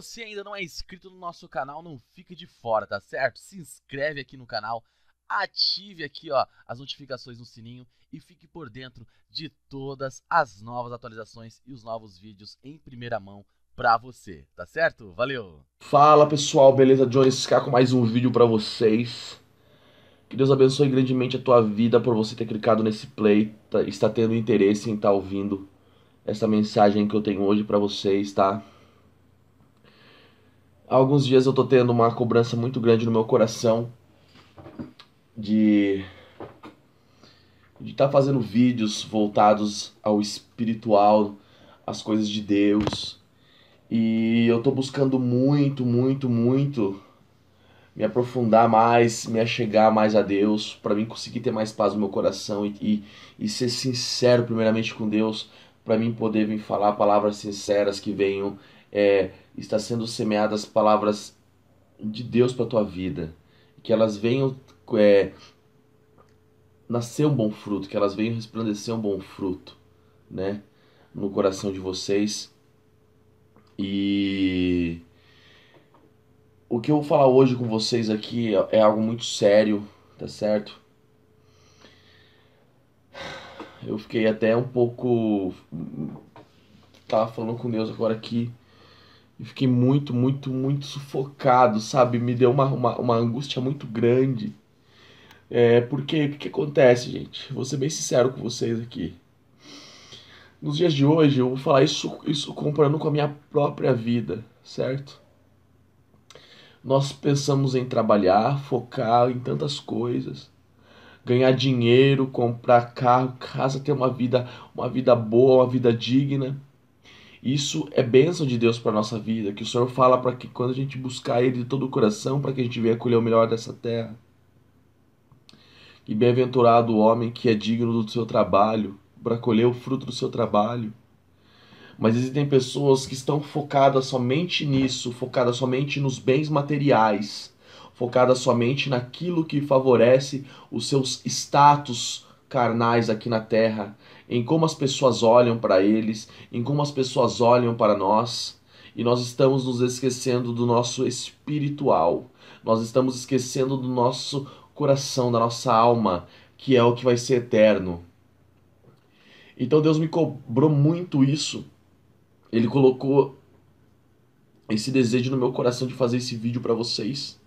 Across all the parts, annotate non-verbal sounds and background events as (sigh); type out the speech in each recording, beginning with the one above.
você ainda não é inscrito no nosso canal, não fique de fora, tá certo? Se inscreve aqui no canal, ative aqui ó, as notificações no sininho e fique por dentro de todas as novas atualizações e os novos vídeos em primeira mão pra você, tá certo? Valeu! Fala pessoal, beleza? Johnny Sk com mais um vídeo pra vocês. Que Deus abençoe grandemente a tua vida por você ter clicado nesse play, tá, está tendo interesse em estar tá ouvindo essa mensagem que eu tenho hoje pra vocês, tá? Há alguns dias eu tô tendo uma cobrança muito grande no meu coração de de estar tá fazendo vídeos voltados ao espiritual, às coisas de Deus. E eu tô buscando muito, muito, muito me aprofundar mais, me achegar mais a Deus, para mim conseguir ter mais paz no meu coração e, e, e ser sincero primeiramente com Deus, para mim poder vir falar palavras sinceras que venham é, está sendo semeadas palavras de Deus para a tua vida. Que elas venham é, nascer um bom fruto, que elas venham resplandecer um bom fruto, né? No coração de vocês. E o que eu vou falar hoje com vocês aqui é algo muito sério, tá certo? Eu fiquei até um pouco. Tava falando com Deus agora aqui. E fiquei muito, muito, muito sufocado, sabe? Me deu uma, uma, uma angústia muito grande. É, porque o que, que, acontece, gente? Vou ser bem sincero com vocês aqui. Nos dias de hoje, eu vou falar isso, isso comparando com a minha própria vida, certo? Nós pensamos em trabalhar, focar em tantas coisas, ganhar dinheiro, comprar carro, casa, ter uma vida, uma vida boa, uma vida digna. Isso é bênção de Deus para nossa vida, que o Senhor fala para que quando a gente buscar Ele de todo o coração, para que a gente venha colher o melhor dessa terra. E bem-aventurado o homem que é digno do seu trabalho, para colher o fruto do seu trabalho. Mas existem pessoas que estão focadas somente nisso, focadas somente nos bens materiais, focadas somente naquilo que favorece os seus status, carnais aqui na terra, em como as pessoas olham para eles, em como as pessoas olham para nós, e nós estamos nos esquecendo do nosso espiritual, nós estamos esquecendo do nosso coração, da nossa alma, que é o que vai ser eterno. Então Deus me cobrou muito isso. Ele colocou esse desejo no meu coração de fazer esse vídeo para vocês.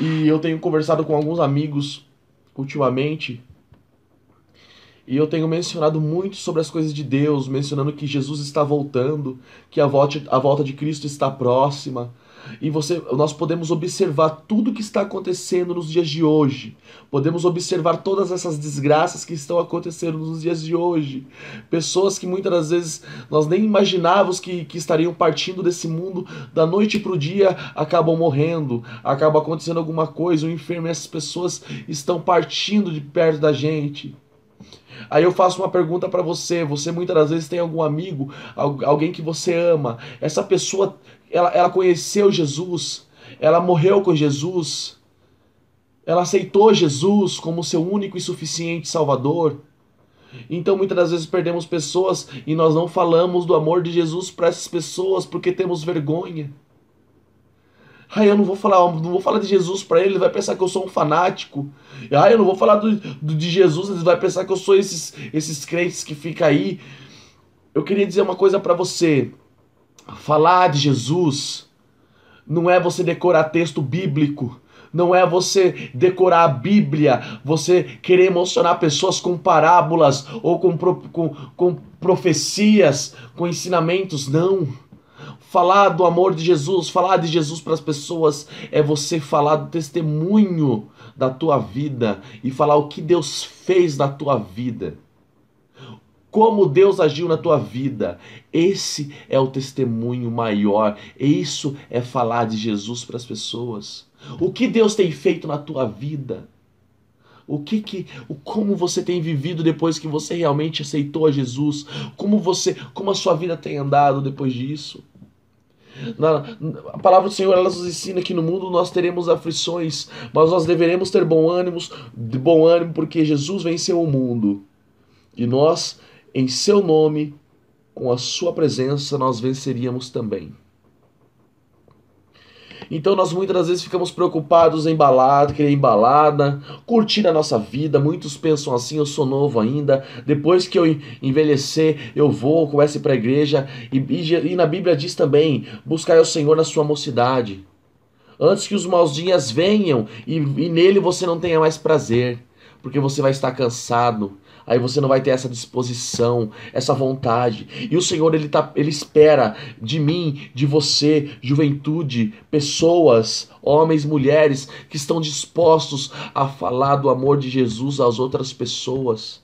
E eu tenho conversado com alguns amigos ultimamente. E eu tenho mencionado muito sobre as coisas de Deus, mencionando que Jesus está voltando, que a volta, a volta de Cristo está próxima, e você, nós podemos observar tudo que está acontecendo nos dias de hoje. Podemos observar todas essas desgraças que estão acontecendo nos dias de hoje. Pessoas que muitas das vezes nós nem imaginávamos que, que estariam partindo desse mundo da noite para o dia acabam morrendo, acaba acontecendo alguma coisa, um enfermo, essas pessoas estão partindo de perto da gente. Aí eu faço uma pergunta para você, você muitas das vezes tem algum amigo, alguém que você ama, essa pessoa, ela, ela conheceu Jesus, ela morreu com Jesus, ela aceitou Jesus como seu único e suficiente Salvador. Então muitas das vezes perdemos pessoas e nós não falamos do amor de Jesus para essas pessoas porque temos vergonha. Ai, eu não vou falar, não vou falar de Jesus para ele, ele vai pensar que eu sou um fanático. Ai, eu não vou falar do, do, de Jesus, ele vai pensar que eu sou esses, esses crentes que fica aí. Eu queria dizer uma coisa para você. Falar de Jesus não é você decorar texto bíblico. Não é você decorar a Bíblia, você querer emocionar pessoas com parábolas ou com, com, com profecias, com ensinamentos, não. Falar do amor de Jesus, falar de Jesus para as pessoas é você falar do testemunho da tua vida e falar o que Deus fez na tua vida. Como Deus agiu na tua vida. Esse é o testemunho maior. Isso é falar de Jesus para as pessoas. O que Deus tem feito na tua vida? O que que, o como você tem vivido depois que você realmente aceitou a Jesus? Como você, como a sua vida tem andado depois disso? Na, a palavra do Senhor ela nos ensina que no mundo nós teremos aflições, mas nós deveremos ter bom ânimo, bom ânimo porque Jesus venceu o mundo. E nós, em seu nome, com a sua presença, nós venceríamos também. Então nós muitas das vezes ficamos preocupados em balada, querer embalada, né? curtir a nossa vida. Muitos pensam assim: eu sou novo ainda, depois que eu envelhecer, eu vou, começo a ir para a igreja. E, e, e na Bíblia diz também: buscar o Senhor na sua mocidade, antes que os maus dias venham e, e nele você não tenha mais prazer, porque você vai estar cansado Aí você não vai ter essa disposição, essa vontade. E o Senhor ele tá, ele espera de mim, de você, juventude, pessoas, homens, mulheres que estão dispostos a falar do amor de Jesus às outras pessoas.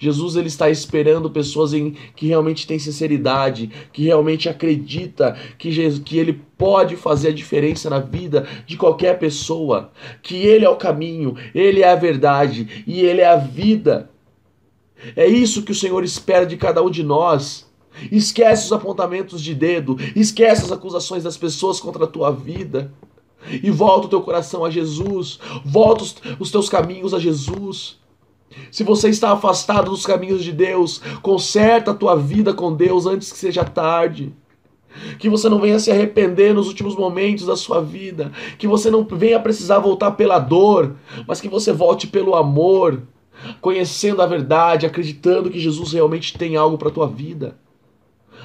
Jesus ele está esperando pessoas em, que realmente têm sinceridade, que realmente acredita que, Jesus, que ele pode fazer a diferença na vida de qualquer pessoa, que ele é o caminho, ele é a verdade e ele é a vida. É isso que o Senhor espera de cada um de nós. Esquece os apontamentos de dedo, esquece as acusações das pessoas contra a tua vida. E volta o teu coração a Jesus, volta os, teus caminhos a Jesus. Se você está afastado dos caminhos de Deus, conserta a tua vida com Deus antes que seja tarde. Que você não venha se arrepender nos últimos momentos da sua vida. Que você não venha precisar voltar pela dor, mas que você volte pelo amor conhecendo a verdade, acreditando que Jesus realmente tem algo para a tua vida.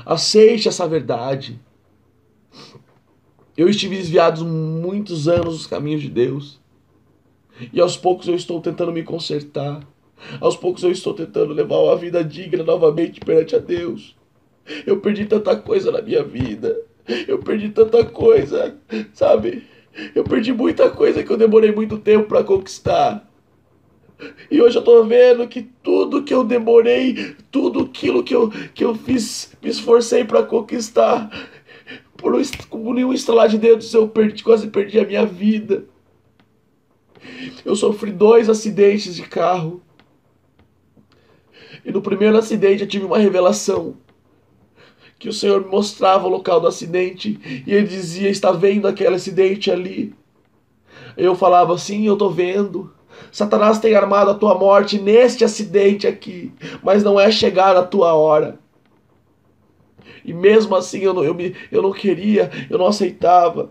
Aceite essa verdade. Eu estive desviado muitos anos dos caminhos de Deus. E aos poucos eu estou tentando me consertar. Aos poucos eu estou tentando levar uma vida digna novamente perante a Deus. Eu perdi tanta coisa na minha vida. Eu perdi tanta coisa, sabe? Eu perdi muita coisa que eu demorei muito tempo para conquistar. E hoje eu tô vendo que tudo que eu demorei, tudo aquilo que eu, que eu fiz, me esforcei para conquistar, por um, por estalar de dedos eu perdi, quase perdi a minha vida. Eu sofri dois acidentes de carro. E no primeiro acidente eu tive uma revelação. Que o Senhor me mostrava o local do acidente. E ele dizia: Está vendo aquele acidente ali? Eu falava assim: Eu estou vendo. Satanás tem armado a tua morte neste acidente aqui, mas não é chegar a tua hora. E mesmo assim eu não, eu me, eu não queria, eu não aceitava.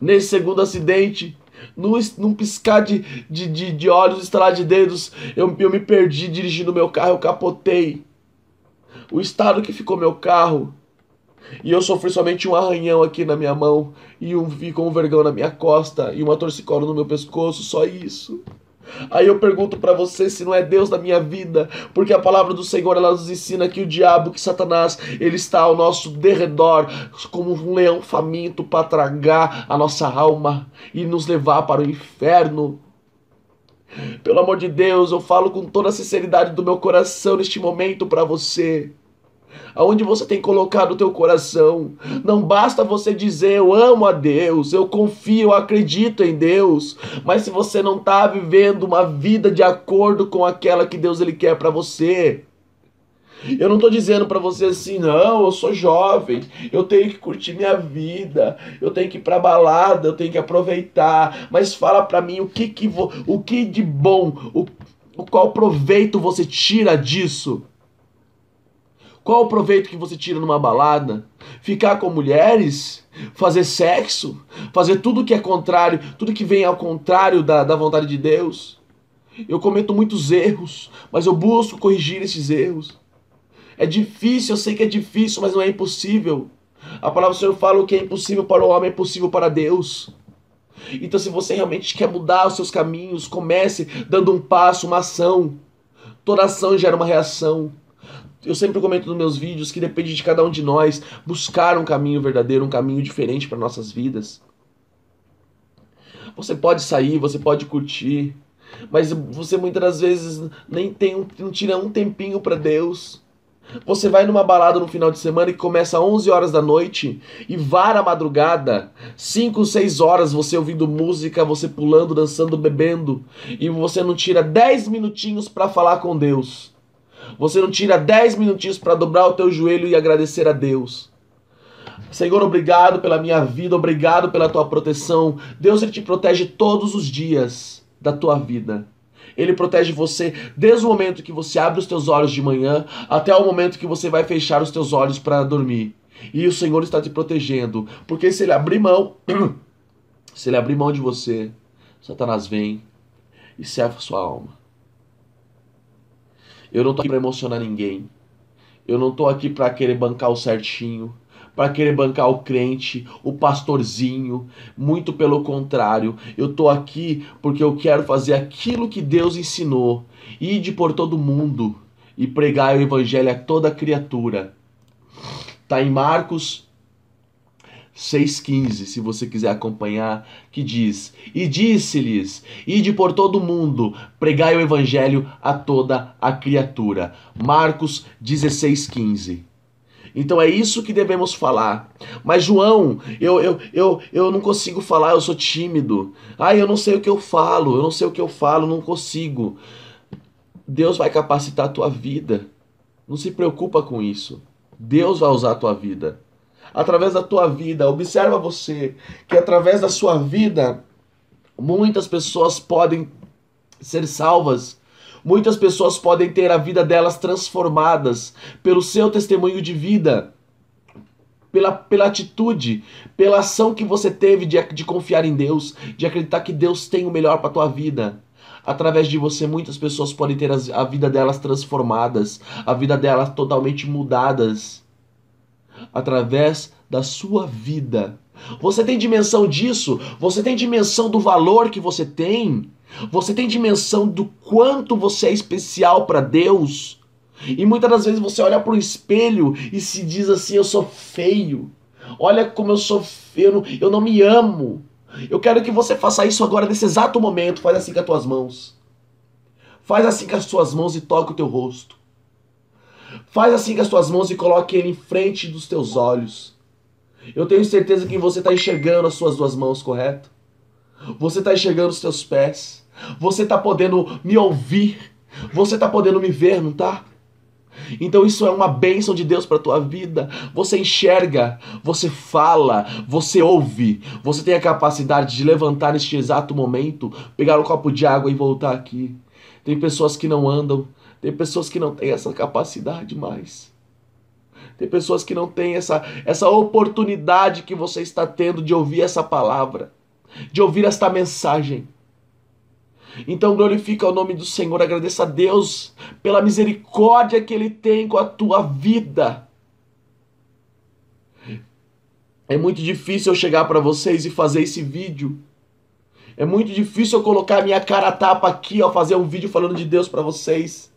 Nesse segundo acidente, num, num piscar de, de, de, de olhos, estalar de dedos, eu, eu me perdi dirigindo meu carro, eu capotei. O estado que ficou meu carro e eu sofri somente um arranhão aqui na minha mão, e um com um vergão na minha costa, e uma torcicolo no meu pescoço, só isso. Aí eu pergunto para você se não é Deus da minha vida, porque a palavra do Senhor ela nos ensina que o diabo, que Satanás, ele está ao nosso derredor, como um leão faminto para tragar a nossa alma e nos levar para o inferno. Pelo amor de Deus, eu falo com toda a sinceridade do meu coração neste momento para você aonde você tem colocado o teu coração. Não basta você dizer eu amo a Deus, eu confio, eu acredito em Deus, mas se você não está vivendo uma vida de acordo com aquela que Deus ele quer para você, eu não estou dizendo para você assim, não, eu sou jovem, eu tenho que curtir minha vida, eu tenho que ir para balada, eu tenho que aproveitar, mas fala para mim o que que vo, o que de bom, o, o qual proveito você tira disso? Qual o proveito que você tira numa balada? Ficar com mulheres? Fazer sexo? Fazer tudo que é contrário, tudo que vem ao contrário da, da vontade de Deus? Eu cometo muitos erros, mas eu busco corrigir esses erros. É difícil, eu sei que é difícil, mas não é impossível. A palavra do Senhor fala o que é impossível para o homem é possível para Deus. Então, se você realmente quer mudar os seus caminhos, comece dando um passo, uma ação. Toda ação gera uma reação eu sempre comento nos meus vídeos que depende de cada um de nós buscar um caminho verdadeiro, um caminho diferente para nossas vidas. Você pode sair, você pode curtir, mas você muitas das vezes nem tem um, não tira um tempinho para Deus. Você vai numa balada no final de semana que começa às 11 horas da noite e vara a madrugada, 5, 6 horas você ouvindo música, você pulando, dançando, bebendo, e você não tira 10 minutinhos para falar com Deus. Você não tira 10 minutinhos para dobrar o teu joelho e agradecer a Deus. Senhor, obrigado pela minha vida, obrigado pela tua proteção. Deus ele te protege todos os dias da tua vida. Ele protege você desde o momento que você abre os teus olhos de manhã até o momento que você vai fechar os teus olhos para dormir. E o Senhor está te protegendo, porque se ele abrir mão, (clears throat) se ele abrir mão de você, Satanás vem e a sua alma. Eu não tô aqui pra emocionar ninguém. Eu não tô aqui pra querer bancar o certinho, pra querer bancar o crente, o pastorzinho. Muito pelo contrário, eu tô aqui porque eu quero fazer aquilo que Deus ensinou: ide por todo mundo e pregar o evangelho a toda criatura. Tá em Marcos 6,15, se você quiser acompanhar, que diz: E disse-lhes: Ide por todo o mundo, pregai o evangelho a toda a criatura. Marcos 16,15. Então é isso que devemos falar. Mas, João, eu, eu, eu, eu não consigo falar, eu sou tímido. Ah, eu não sei o que eu falo, eu não sei o que eu falo, não consigo. Deus vai capacitar a tua vida. Não se preocupa com isso. Deus vai usar a tua vida através da tua vida. Observa você, que através da sua vida muitas pessoas podem ser salvas. Muitas pessoas podem ter a vida delas transformadas pelo seu testemunho de vida, pela, pela atitude, pela ação que você teve de, de confiar em Deus, de acreditar que Deus tem o melhor para tua vida através de você muitas pessoas podem ter a vida delas transformadas, a vida delas totalmente mudadas através da sua vida. Você tem dimensão disso? Você tem dimensão do valor que você tem? Você tem dimensão do quanto você é especial para Deus? E muitas das vezes você olha para o espelho e se diz assim: eu sou feio. Olha como eu sou feio, eu não me amo. Eu quero que você faça isso agora nesse exato momento. Faz assim com as tuas mãos. Faz assim com as tuas mãos e toca o teu rosto. Faz assim com as tuas mãos e coloque ele em frente dos teus olhos. Eu tenho certeza que você está enxergando as suas duas mãos, correto? Você está enxergando os teus pés. Você está podendo me ouvir. Você está podendo me ver, não tá? Então isso é uma bênção de Deus para tua vida. Você enxerga, você fala, você ouve, você tem a capacidade de levantar neste exato momento, pegar um copo de água e voltar aqui. Tem pessoas que não andam, tem pessoas que não têm essa capacidade mais. Tem pessoas que não têm essa, essa oportunidade que você está tendo de ouvir essa palavra, de ouvir esta mensagem. Então glorifica o nome do Senhor, agradeça a Deus pela misericórdia que Ele tem com a tua vida. É muito difícil eu chegar para vocês e fazer esse vídeo é muito difícil eu colocar a minha cara tapa aqui, ó, fazer um vídeo falando de Deus para vocês.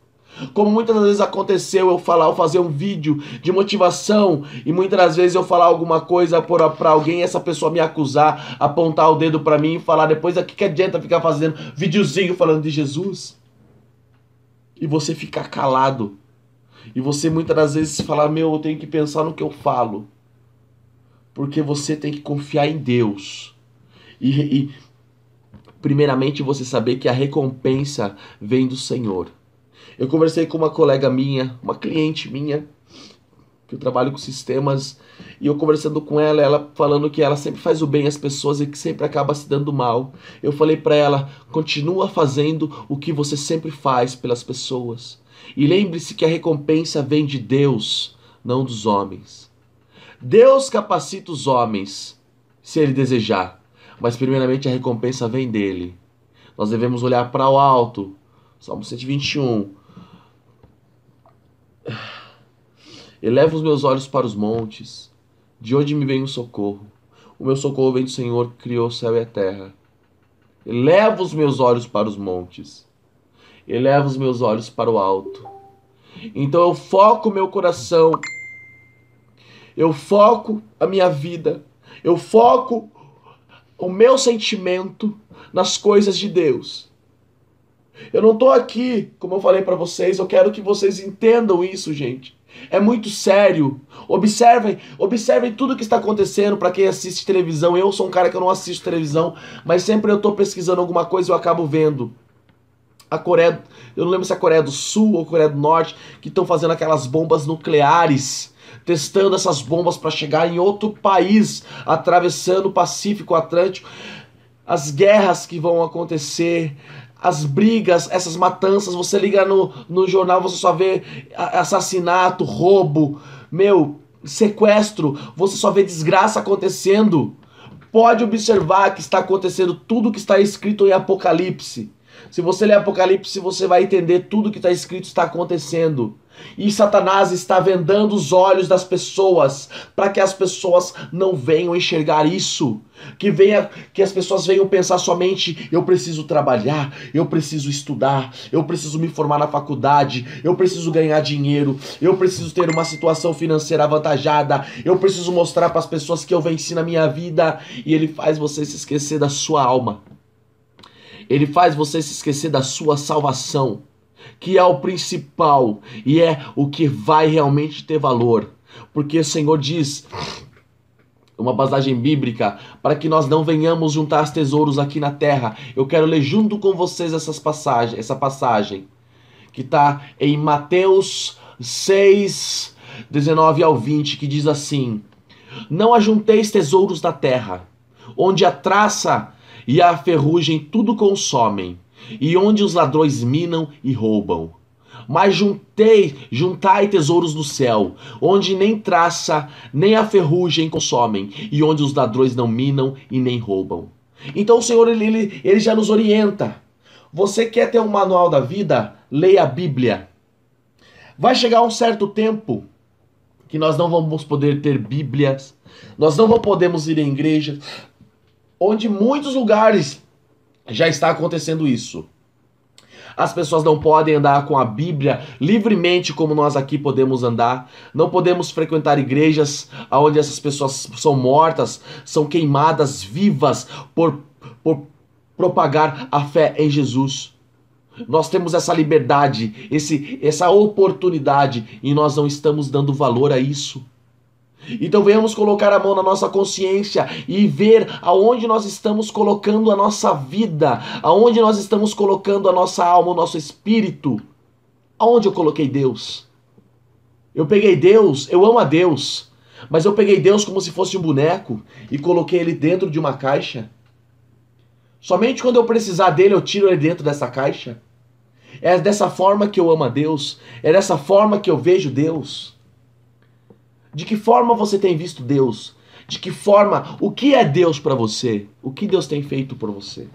Como muitas vezes aconteceu eu falar, eu fazer um vídeo de motivação e muitas das vezes eu falar alguma coisa para alguém e essa pessoa me acusar, apontar o dedo para mim e falar depois, o que, que adianta ficar fazendo videozinho falando de Jesus? E você ficar calado. E você muitas das vezes falar, meu, eu tenho que pensar no que eu falo. Porque você tem que confiar em Deus. E, e, primeiramente você saber que a recompensa vem do Senhor. Eu conversei com uma colega minha, uma cliente minha, que eu trabalho com sistemas, e eu conversando com ela, ela falando que ela sempre faz o bem às pessoas e que sempre acaba se dando mal. Eu falei para ela: continua fazendo o que você sempre faz pelas pessoas. E lembre-se que a recompensa vem de Deus, não dos homens. Deus capacita os homens, se ele desejar mas primeiramente a recompensa vem dele. Nós devemos olhar para o alto. Salmo 121. Eleva os meus olhos para os montes. De onde me vem o socorro? O meu socorro vem do Senhor que criou o céu e a terra. Eleva os meus olhos para os montes. Eleva os meus olhos para o alto. Então eu foco meu coração. Eu foco a minha vida. Eu foco o meu sentimento nas coisas de Deus. Eu não estou aqui, como eu falei para vocês, eu quero que vocês entendam isso, gente. É muito sério. Observem, observem tudo que está acontecendo para quem assiste televisão. Eu sou um cara que eu não assisto televisão, mas sempre eu estou pesquisando alguma coisa e eu acabo vendo. A Coreia, eu não lembro se é a Coreia do Sul ou a Coreia do Norte, que estão fazendo aquelas bombas nucleares testando essas bombas para chegar em outro país, atravessando o Pacífico, Atlântico. As guerras que vão acontecer, as brigas, essas matanças. Você liga no, no jornal, você só vê assassinato, roubo, meu, sequestro, você só vê desgraça acontecendo. Pode observar que está acontecendo tudo o que está escrito em Apocalipse. Se você ler Apocalipse, você vai entender tudo que está escrito está acontecendo. E Satanás está vendando os olhos das pessoas para que as pessoas não venham enxergar isso, que venha, que as pessoas venham pensar somente eu preciso trabalhar, eu preciso estudar, eu preciso me formar na faculdade, eu preciso ganhar dinheiro, eu preciso ter uma situação financeira avantajada, eu preciso mostrar para as pessoas que eu venci na minha vida e ele faz você se esquecer da sua alma. Ele faz você se esquecer da sua salvação, que é o principal e é o que vai realmente ter valor. Porque o Senhor diz, uma passagem bíblica, para que nós não venhamos juntar tesouros aqui na terra. Eu quero ler junto com vocês essas passagens, essa passagem que está em Mateus 6, 19 ao 20, que diz assim: Não ajunteis tesouros na terra, onde a traça e a ferrugem tudo consomem, e onde os ladrões minam e roubam. Mas juntei, juntai tesouros do céu, onde nem traça, nem a ferrugem consomem, e onde os ladrões não minam e nem roubam. Então o Senhor ele, ele, já nos orienta. Você quer ter um manual da vida? Leia a Bíblia. Vai chegar um certo tempo que nós não vamos poder ter Bíblias, nós não podemos ir em igrejas, onde muitos lugares já está acontecendo isso. As pessoas não podem andar com a Bíblia livremente como nós aqui podemos andar. Não podemos frequentar igrejas onde essas pessoas são mortas, são queimadas vivas por, por propagar a fé em Jesus. Nós temos essa liberdade, esse, essa oportunidade e nós não estamos dando valor a isso. Então venhamos colocar a mão na nossa consciência e ver aonde nós estamos colocando a nossa vida, aonde nós estamos colocando a nossa alma, o nosso espírito. Aonde eu coloquei Deus? Eu peguei Deus, eu amo a Deus, mas eu peguei Deus como se fosse um boneco e coloquei ele dentro de uma caixa. Somente quando eu precisar dele, eu tiro ele dentro dessa caixa. É dessa forma que eu amo a Deus, é dessa forma que eu vejo Deus. De que forma você tem visto Deus? De que forma, o que é Deus para você? O que Deus tem feito por você?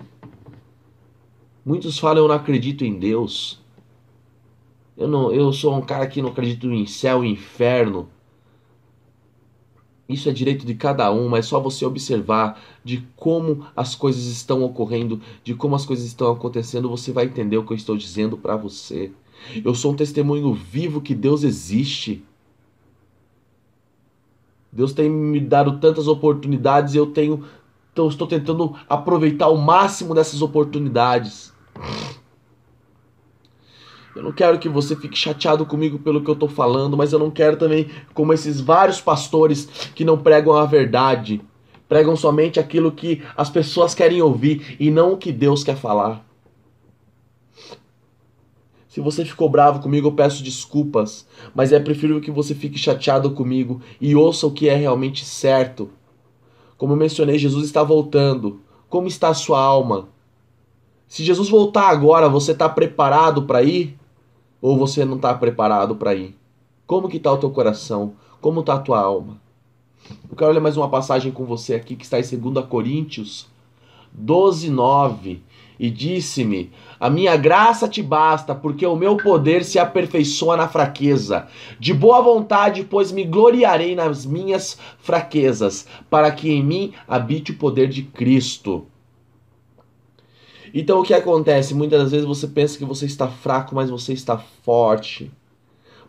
Muitos falam eu não acredito em Deus. Eu não, eu sou um cara que não acredito em céu e inferno. Isso é direito de cada um, mas só você observar de como as coisas estão ocorrendo, de como as coisas estão acontecendo, você vai entender o que eu estou dizendo para você. Eu sou um testemunho vivo que Deus existe. Deus tem me dado tantas oportunidades e eu tenho então, estou tentando aproveitar o máximo dessas oportunidades. Eu não quero que você fique chateado comigo pelo que eu estou falando, mas eu não quero também como esses vários pastores que não pregam a verdade, pregam somente aquilo que as pessoas querem ouvir e não o que Deus quer falar. Se você ficou bravo comigo, eu peço desculpas, mas é preferível que você fique chateado comigo e ouça o que é realmente certo. Como eu mencionei, Jesus está voltando. Como está a sua alma? Se Jesus voltar agora, você está preparado para ir? Ou você não está preparado para ir? Como que está o teu coração? Como está a tua alma? Eu quero ler mais uma passagem com você aqui que está em 2 Coríntios 12, 9 e disse-me: A minha graça te basta, porque o meu poder se aperfeiçoa na fraqueza. De boa vontade, pois me gloriarei nas minhas fraquezas, para que em mim habite o poder de Cristo. Então o que acontece? Muitas das vezes você pensa que você está fraco, mas você está forte.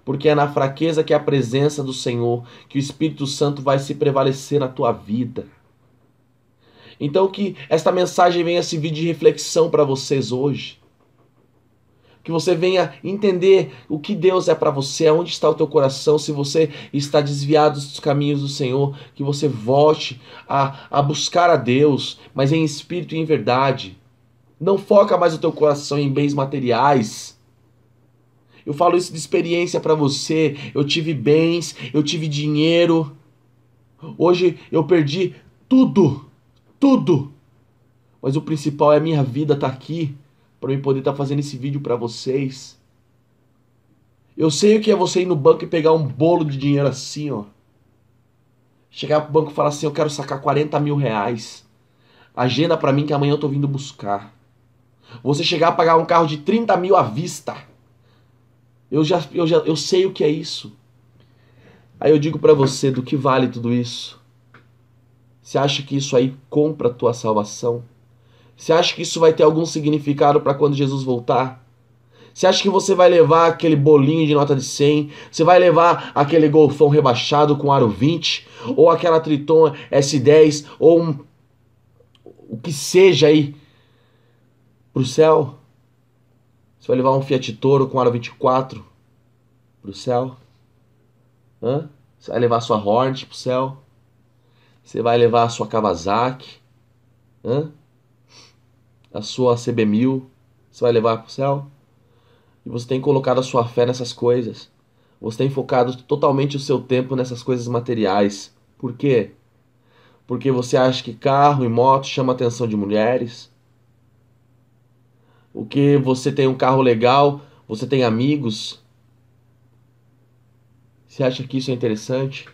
Porque é na fraqueza que é a presença do Senhor, que o Espírito Santo vai se prevalecer na tua vida. Então que esta mensagem venha servir de reflexão para vocês hoje. Que você venha entender o que Deus é para você, aonde está o teu coração, se você está desviado dos caminhos do Senhor, que você volte a, a buscar a Deus, mas em espírito e em verdade. Não foca mais o teu coração em bens materiais. Eu falo isso de experiência para você. Eu tive bens, eu tive dinheiro. Hoje eu perdi tudo tudo. Mas o principal é a minha vida estar tá aqui para eu poder estar tá fazendo esse vídeo para vocês. Eu sei o que é você ir no banco e pegar um bolo de dinheiro assim, ó. Chegar pro banco e falar assim, eu quero sacar 40 mil reais. Agenda para mim que amanhã eu tô vindo buscar. Você chegar a pagar um carro de 30 mil à vista. Eu já, eu já eu sei o que é isso. Aí eu digo para você, do que vale tudo isso? Você acha que isso aí compra a tua salvação? Você acha que isso vai ter algum significado para quando Jesus voltar? Você acha que você vai levar aquele bolinho de nota de 100? Você vai levar aquele golfão rebaixado com aro 20? Ou aquela Triton S10? Ou um... o que seja aí pro céu? Você vai levar um Fiat Toro com aro 24 pro céu? Hã? Você vai levar sua Hornet pro céu? Você vai levar a sua Kawasaki, a sua CB1000, você vai levar para o céu. E você tem colocado a sua fé nessas coisas. Você tem focado totalmente o seu tempo nessas coisas materiais. Por quê? Porque você acha que carro e moto chama a atenção de mulheres? O que você tem um carro legal, você tem amigos? Você acha que isso é interessante?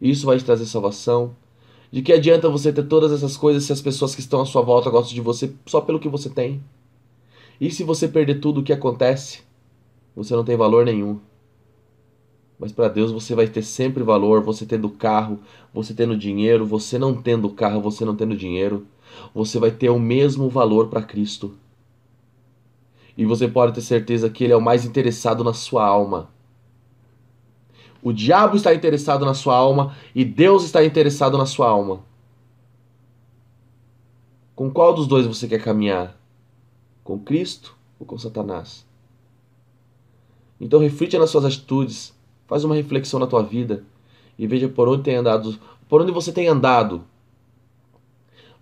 Isso vai te trazer salvação? De que adianta você ter todas essas coisas se as pessoas que estão à sua volta gostam de você só pelo que você tem? E se você perder tudo o que acontece, você não tem valor nenhum. Mas para Deus você vai ter sempre valor, você tendo carro, você tendo dinheiro, você não tendo carro, você não tendo dinheiro, você vai ter o mesmo valor para Cristo. E você pode ter certeza que ele é o mais interessado na sua alma o diabo está interessado na sua alma e Deus está interessado na sua alma. Com qual dos dois você quer caminhar? Com Cristo ou com Satanás? Então reflita nas suas atitudes, faz uma reflexão na tua vida e veja por onde tem andado, por onde você tem andado.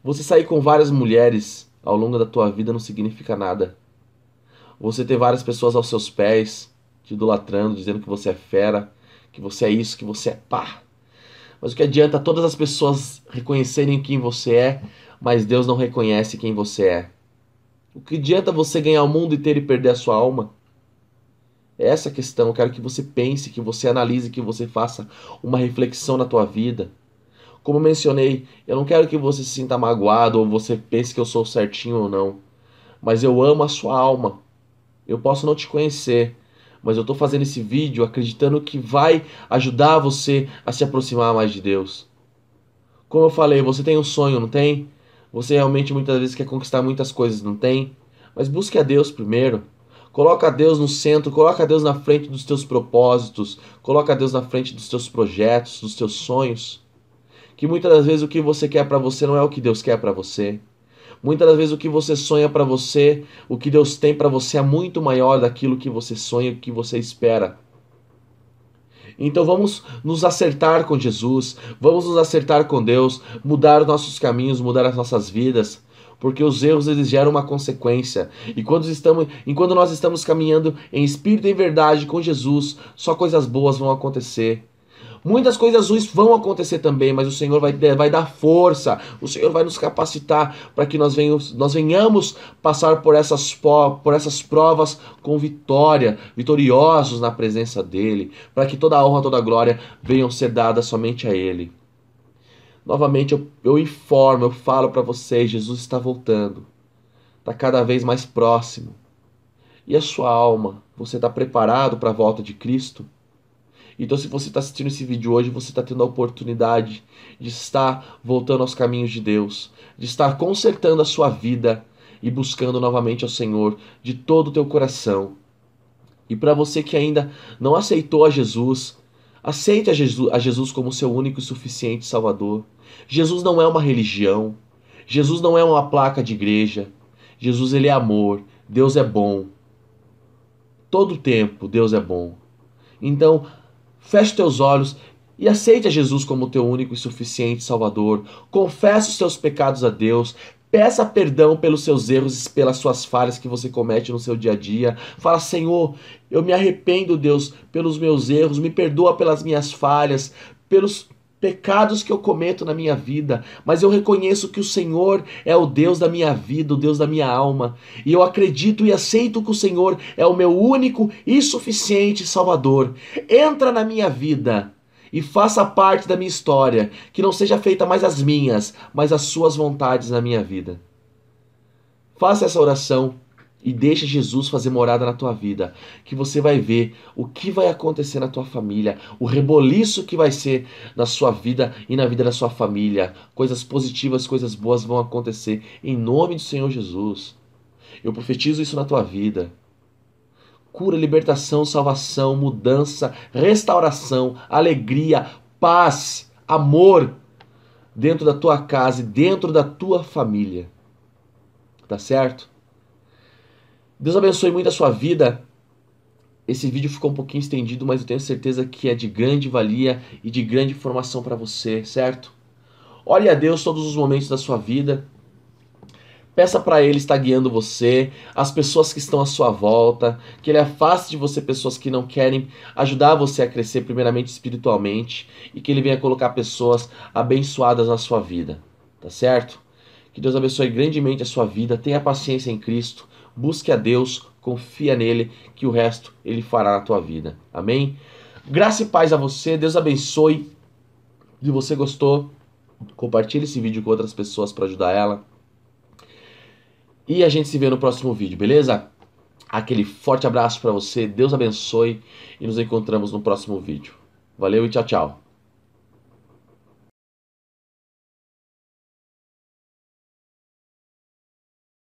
Você sair com várias mulheres ao longo da tua vida não significa nada. Você ter várias pessoas aos seus pés, te idolatrando, dizendo que você é fera, que você é isso, que você é pá. Mas o que adianta todas as pessoas reconhecerem quem você é, mas Deus não reconhece quem você é? O que adianta você ganhar o mundo e ter e perder a sua alma? É essa a questão. Eu quero que você pense, que você analise, que você faça uma reflexão na tua vida. Como eu mencionei, eu não quero que você se sinta magoado ou você pense que eu sou certinho ou não. Mas eu amo a sua alma. Eu posso não te conhecer, mas eu estou fazendo esse vídeo acreditando que vai ajudar você a se aproximar mais de Deus. Como eu falei, você tem um sonho, não tem? Você realmente muitas vezes quer conquistar muitas coisas, não tem? Mas busque a Deus primeiro. Coloca Deus no centro, coloca Deus na frente dos teus propósitos, coloca Deus na frente dos teus projetos, dos teus sonhos. Que muitas das vezes o que você quer para você não é o que Deus quer para você. Muitas das vezes o que você sonha para você, o que Deus tem para você é muito maior daquilo que você sonha, o que você espera. Então vamos nos acertar com Jesus, vamos nos acertar com Deus, mudar os nossos caminhos, mudar as nossas vidas, porque os erros eles geram uma consequência. E quando estamos, enquanto nós estamos caminhando em espírito e verdade com Jesus, só coisas boas vão acontecer. Muitas coisas ruins vão acontecer também, mas o Senhor vai, eh, vai dar força, o Senhor vai nos capacitar para que nós venhamos, nós venhamos passar por essas, por essas provas com vitória, vitoriosos na presença dEle, para que toda a honra, toda a glória venham ser dadas somente a Ele. Novamente eu, eu informo, eu falo para vocês: Jesus está voltando, está cada vez mais próximo. E a sua alma, você está preparado para a volta de Cristo? Então, se você está assistindo esse vídeo hoje, você está tendo a oportunidade de estar voltando aos caminhos de Deus, de estar consertando a sua vida e buscando novamente ao Senhor de todo o teu coração. E para você que ainda não aceitou a Jesus, aceite a Jesus, a Jesus como seu único e suficiente Salvador. Jesus não é uma religião. Jesus não é uma placa de igreja. Jesus ele é amor. Deus é bom. Todo tempo Deus é bom. Então, Feche teus olhos e aceite a Jesus como teu único e suficiente Salvador. Confesse os seus pecados a Deus. Peça perdão pelos seus erros e pelas suas falhas que você comete no seu dia a dia. Fala, Senhor, eu me arrependo, Deus, pelos meus erros, me perdoa pelas minhas falhas, pelos pecados que eu cometo na minha vida, mas eu reconheço que o Senhor é o Deus da minha vida, o Deus da minha alma, e eu acredito e aceito que o Senhor é o meu único e suficiente Salvador. Entra na minha vida e faça parte da minha história, que não seja feita mais as minhas, mas as suas vontades na minha vida. Faça essa oração e deixa Jesus fazer morada na tua vida, que você vai ver o que vai acontecer na tua família, o reboliço que vai ser na sua vida e na vida da sua família. Coisas positivas, coisas boas vão acontecer em nome do Senhor Jesus. Eu profetizo isso na tua vida. Cura, libertação, salvação, mudança, restauração, alegria, paz, amor dentro da tua casa e dentro da tua família. Tá certo? Deus abençoe muito a sua vida. Esse vídeo ficou um pouquinho estendido, mas eu tenho certeza que é de grande valia e de grande informação para você, certo? Olhe a Deus todos os momentos da sua vida. Peça para Ele estar guiando você, as pessoas que estão à sua volta, que Ele afaste de você pessoas que não querem ajudar você a crescer, primeiramente espiritualmente, e que Ele venha colocar pessoas abençoadas na sua vida, tá certo? Que Deus abençoe grandemente a sua vida, tenha paciência em Cristo, busque a Deus, confia nele, que o resto ele fará na tua vida. Amém? Graça e paz a você, Deus abençoe. Se você gostou, compartilhe esse vídeo com outras pessoas para ajudar ela. E a gente se vê no próximo vídeo, beleza? Aquele forte abraço para você, Deus abençoe e nos encontramos no próximo vídeo. Valeu e tchau, tchau.